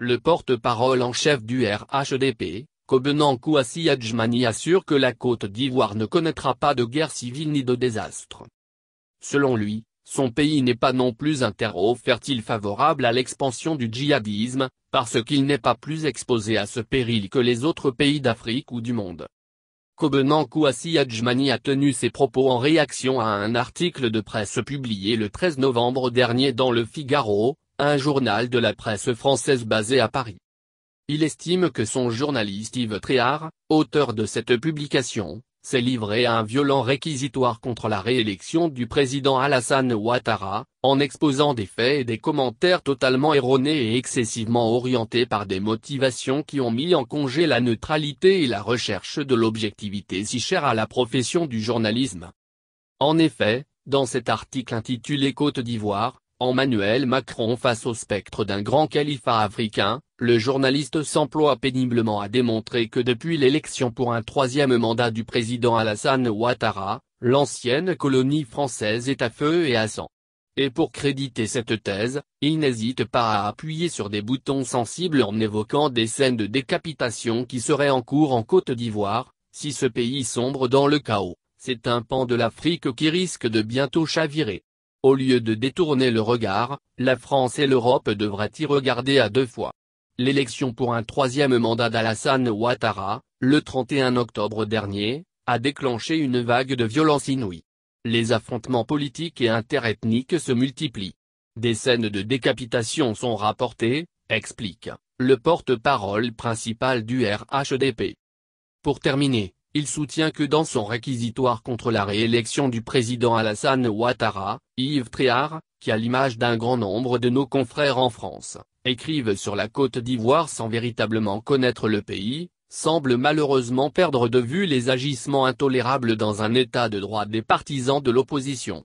Le porte-parole en chef du RHDP, Kobenan Kouassi assure que la Côte d'Ivoire ne connaîtra pas de guerre civile ni de désastre. Selon lui, son pays n'est pas non plus un terreau fertile favorable à l'expansion du djihadisme, parce qu'il n'est pas plus exposé à ce péril que les autres pays d'Afrique ou du monde. Kobenan Kouassi a tenu ses propos en réaction à un article de presse publié le 13 novembre dernier dans le Figaro, un journal de la presse française basé à Paris. Il estime que son journaliste Yves Tréhard, auteur de cette publication, s'est livré à un violent réquisitoire contre la réélection du président Alassane Ouattara, en exposant des faits et des commentaires totalement erronés et excessivement orientés par des motivations qui ont mis en congé la neutralité et la recherche de l'objectivité si chère à la profession du journalisme. En effet, dans cet article intitulé Côte d'Ivoire, manuel, Macron face au spectre d'un grand califat africain, le journaliste s'emploie péniblement à démontrer que depuis l'élection pour un troisième mandat du président Alassane Ouattara, l'ancienne colonie française est à feu et à sang. Et pour créditer cette thèse, il n'hésite pas à appuyer sur des boutons sensibles en évoquant des scènes de décapitation qui seraient en cours en Côte d'Ivoire, si ce pays sombre dans le chaos, c'est un pan de l'Afrique qui risque de bientôt chavirer. Au lieu de détourner le regard, la France et l'Europe devraient y regarder à deux fois. L'élection pour un troisième mandat d'Alassane Ouattara, le 31 octobre dernier, a déclenché une vague de violence inouïe. Les affrontements politiques et interethniques se multiplient. Des scènes de décapitation sont rapportées, explique, le porte-parole principal du RHDP. Pour terminer, il soutient que dans son réquisitoire contre la réélection du président Alassane Ouattara, Yves Tréhard, qui à l'image d'un grand nombre de nos confrères en France, écrivent sur la Côte d'Ivoire sans véritablement connaître le pays, semble malheureusement perdre de vue les agissements intolérables dans un état de droit des partisans de l'opposition.